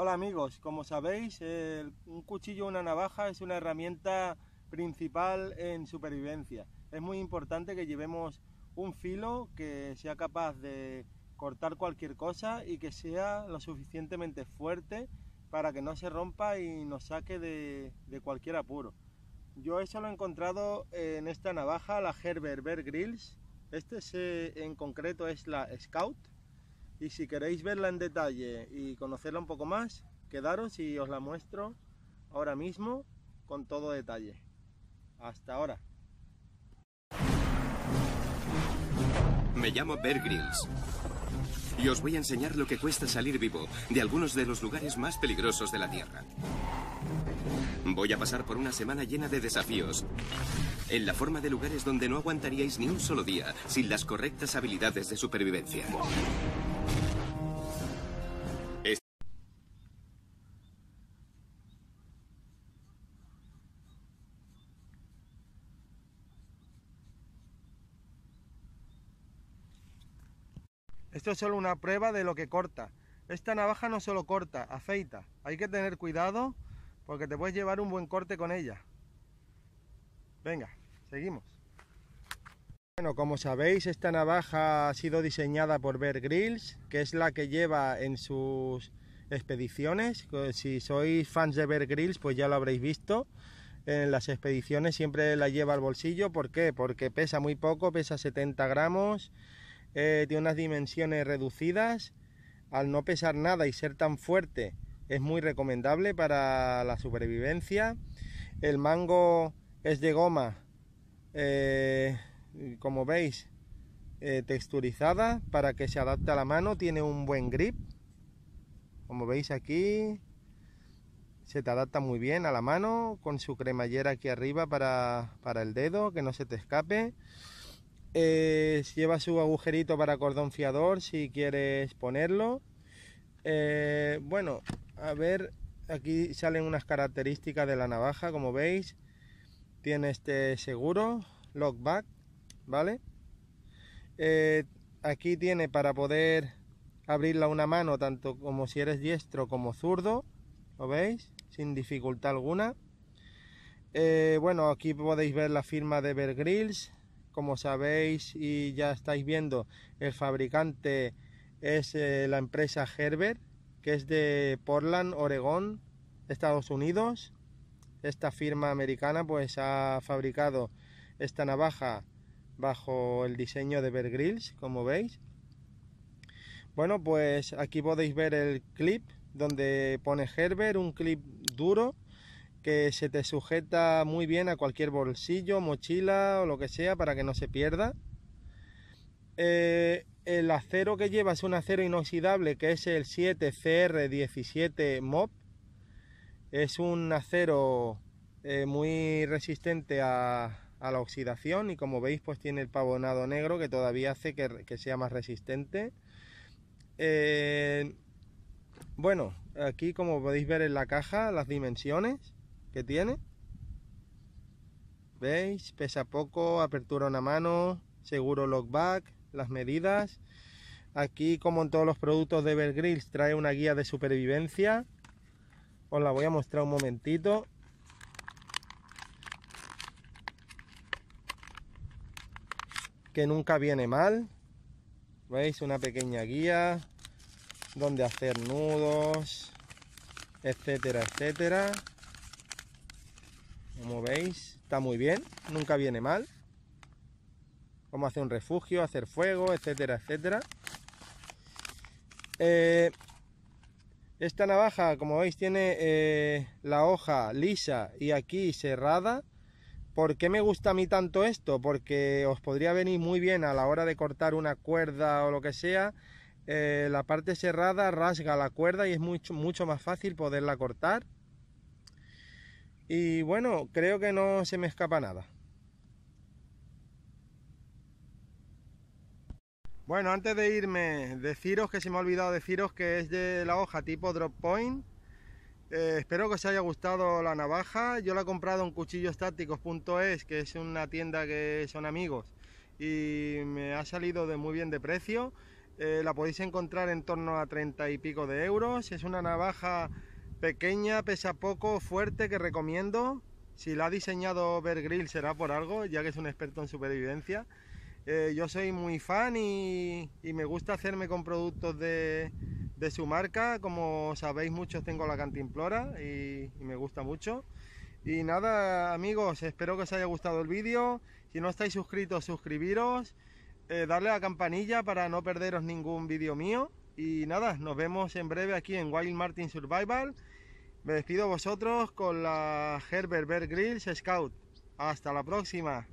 Hola amigos, como sabéis, un cuchillo o una navaja es una herramienta principal en supervivencia. Es muy importante que llevemos un filo que sea capaz de cortar cualquier cosa y que sea lo suficientemente fuerte para que no se rompa y nos saque de, cualquier apuro. Yo eso lo he encontrado en esta navaja, la Gerber Bear Grills. Este en concreto es la Scout y si queréis verla en detalle y conocerla un poco más, quedaros y os la muestro ahora mismo con todo detalle. Hasta ahora. Me llamo Bear grills y os voy a enseñar lo que cuesta salir vivo de algunos de los lugares más peligrosos de la Tierra. Voy a pasar por una semana llena de desafíos, en la forma de lugares donde no aguantaríais ni un solo día sin las correctas habilidades de supervivencia. Esto es solo una prueba de lo que corta. Esta navaja no solo corta, afeita. Hay que tener cuidado porque te puedes llevar un buen corte con ella. Venga, seguimos. Bueno, como sabéis, esta navaja ha sido diseñada por Bear Grylls, que es la que lleva en sus expediciones. Si sois fans de Bear Grylls, pues ya lo habréis visto. En las expediciones siempre la lleva al bolsillo. ¿Por qué? Porque pesa muy poco, pesa 70 gramos eh, de unas dimensiones reducidas, al no pesar nada y ser tan fuerte, es muy recomendable para la supervivencia. El mango es de goma, eh, como veis, eh, texturizada para que se adapte a la mano, tiene un buen grip. Como veis aquí, se te adapta muy bien a la mano, con su cremallera aquí arriba para el dedo, que no se te escape. Eh, lleva su agujerito para cordón fiador si quieres ponerlo. Eh, bueno, a ver, aquí salen unas características de la navaja, como veis. Tiene este seguro, lockback, ¿vale? Eh, aquí tiene para poder abrirla una mano, tanto como si eres diestro como zurdo, ¿lo veis? Sin dificultad alguna. bueno, aquí podéis ver la firma de Bear como sabéis y ya estáis viendo, el fabricante es eh, la empresa Herbert, que es de Portland, Oregón, Estados Unidos. Esta firma americana pues ha fabricado esta navaja bajo el diseño de Bear como veis. Bueno, pues aquí podéis ver el clip donde pone Herbert, un clip duro que se te sujeta muy bien a cualquier bolsillo, mochila o lo que sea para que no se pierda. Eh, el acero que lleva es un acero inoxidable que es el 7CR17 MOP. Es un acero eh, muy resistente a, la oxidación y como veis pues tiene el pavonado negro que todavía hace que, sea más resistente. Eh, bueno, aquí como podéis ver en la caja las dimensiones tiene. ¿Veis? Pesa poco, apertura una mano, seguro lockback, las medidas. Aquí, como en todos los productos de Evergrills, trae una guía de supervivencia. Os la voy a mostrar un momentito. Que nunca viene mal. ¿Veis? Una pequeña guía. Donde hacer nudos, etcétera, etcétera. Como veis, está muy bien, nunca viene mal. Como hacer un refugio, hacer fuego, etcétera, etcétera. Eh, esta navaja, como veis, tiene eh, la hoja lisa y aquí cerrada. ¿Por qué me gusta a mí tanto esto? Porque os podría venir muy bien a la hora de cortar una cuerda o lo que sea. Eh, la parte cerrada rasga la cuerda y es mucho, mucho más fácil poderla cortar. Y bueno, creo que no se me escapa nada. Bueno, antes de irme, deciros que se me ha olvidado deciros que es de la hoja tipo drop point. Eh, espero que os haya gustado la navaja. Yo la he comprado en cuchillostácticos.es, que es una tienda que son amigos y me ha salido de muy bien de precio. Eh, la podéis encontrar en torno a 30 y pico de euros. Es una navaja Pequeña, pesa poco, fuerte, que recomiendo. Si la ha diseñado vergrill será por algo, ya que es un experto en supervivencia. Eh, yo soy muy fan y, me gusta hacerme con productos de, su marca. Como sabéis muchos tengo la cantimplora y, y me gusta mucho. Y nada amigos, espero que os haya gustado el vídeo. Si no estáis suscritos, suscribiros. Eh, darle a la campanilla para no perderos ningún vídeo mío. Y nada, nos vemos en breve aquí en Wild Martin Survival. Me despido vosotros con la Herbert Bear Grills Scout. Hasta la próxima.